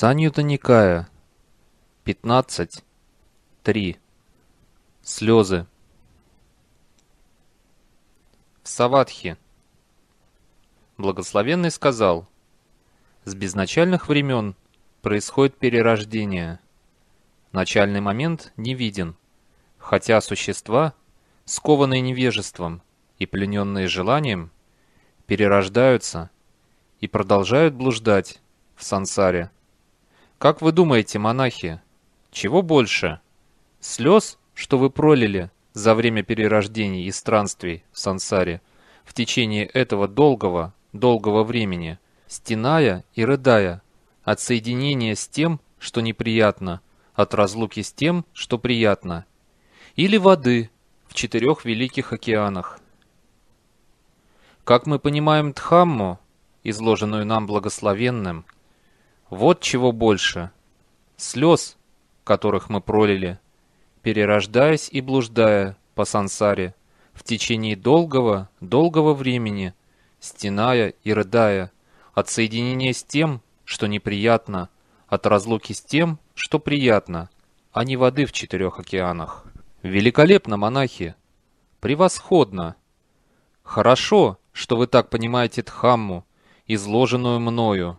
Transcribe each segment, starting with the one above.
Санью-то Никая. 15. 3. Слезы. В Саватхе. Благословенный сказал, «С безначальных времен происходит перерождение. Начальный момент не виден, хотя существа, скованные невежеством и плененные желанием, перерождаются и продолжают блуждать в сансаре. Как вы думаете, монахи, чего больше? Слез, что вы пролили за время перерождений и странствий в сансаре в течение этого долгого, долгого времени, стеная и рыдая, от соединения с тем, что неприятно, от разлуки с тем, что приятно, или воды в четырех великих океанах. Как мы понимаем Дхамму, изложенную нам благословенным, вот чего больше. Слез, которых мы пролили, перерождаясь и блуждая по сансаре в течение долгого, долгого времени, стеная и рыдая, от соединения с тем, что неприятно, от разлуки с тем, что приятно, а не воды в четырех океанах. Великолепно, монахи! Превосходно! Хорошо, что вы так понимаете Дхамму, изложенную мною.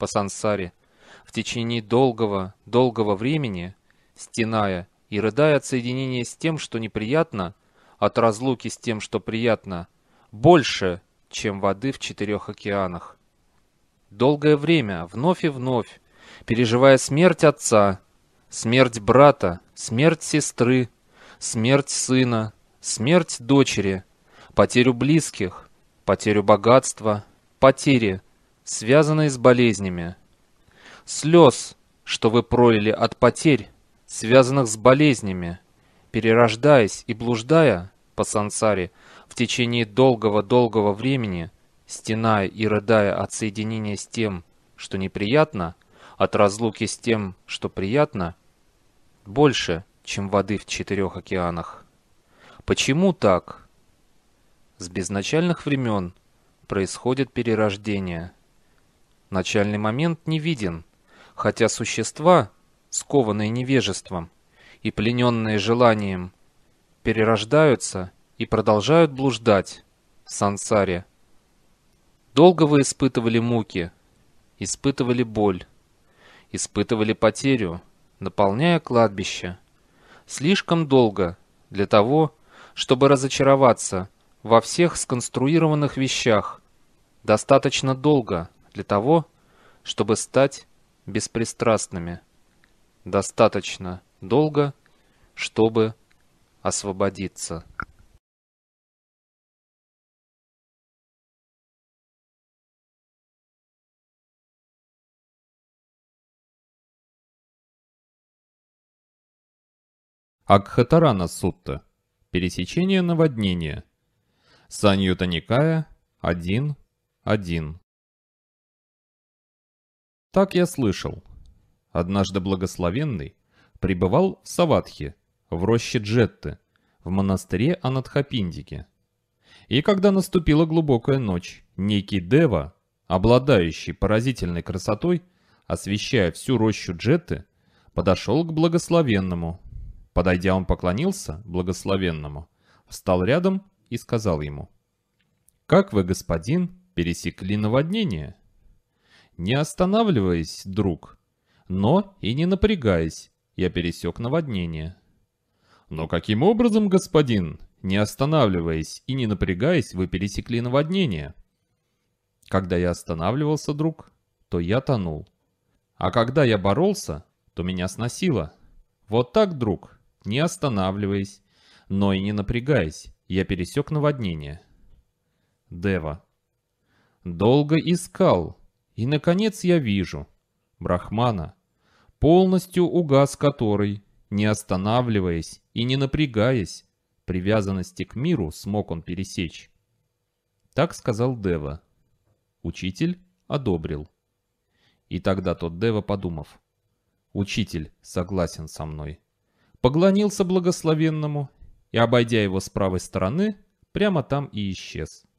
по сансаре, в течение долгого, долгого времени, стеная и рыдая от соединения с тем, что неприятно, от разлуки с тем, что приятно, больше, чем воды в четырех океанах. Долгое время, вновь и вновь, переживая смерть отца, смерть брата, смерть сестры, смерть сына, смерть дочери, потерю близких, потерю богатства, потери – связанные с болезнями. Слез, что вы пролили от потерь, связанных с болезнями, перерождаясь и блуждая по сансаре в течение долгого-долгого времени, стеная и рыдая от соединения с тем, что неприятно, от разлуки с тем, что приятно, больше, чем воды в четырех океанах. Почему так? С безначальных времен происходит перерождение – начальный момент не виден, хотя существа, скованные невежеством и плененные желанием, перерождаются и продолжают блуждать в сансаре. Долго вы испытывали муки, испытывали боль, испытывали потерю, наполняя кладбище. Слишком долго для того, чтобы разочароваться во всех сконструированных вещах. Достаточно долго – для того, чтобы стать беспристрастными. Достаточно долго, чтобы освободиться. Акхатарана Сутта. Пересечение наводнения. Саньютта Никая 1.1. Так я слышал. Однажды благословенный пребывал в Саватхе, в роще Джетты, в монастыре Анатхапиндике. И когда наступила глубокая ночь, некий Дева, обладающий поразительной красотой, освещая всю рощу Джетты, подошел к благословенному. Подойдя, он поклонился благословенному, встал рядом и сказал ему, «Как вы, господин, пересекли наводнение?» Не останавливаясь, друг, но и не напрягаясь, я пересек наводнение. Но каким образом, господин, не останавливаясь и не напрягаясь, вы пересекли наводнение? Когда я останавливался, друг, то я тонул. А когда я боролся, то меня сносило. Вот так, друг, не останавливаясь, но и не напрягаясь, я пересек наводнение. Дева. Долго искал, и, наконец, я вижу Брахмана, полностью угас который, не останавливаясь и не напрягаясь, привязанности к миру смог он пересечь. Так сказал Дева. Учитель одобрил. И тогда тот Дева, подумав, «Учитель согласен со мной», поклонился благословенному и, обойдя его с правой стороны, прямо там и исчез.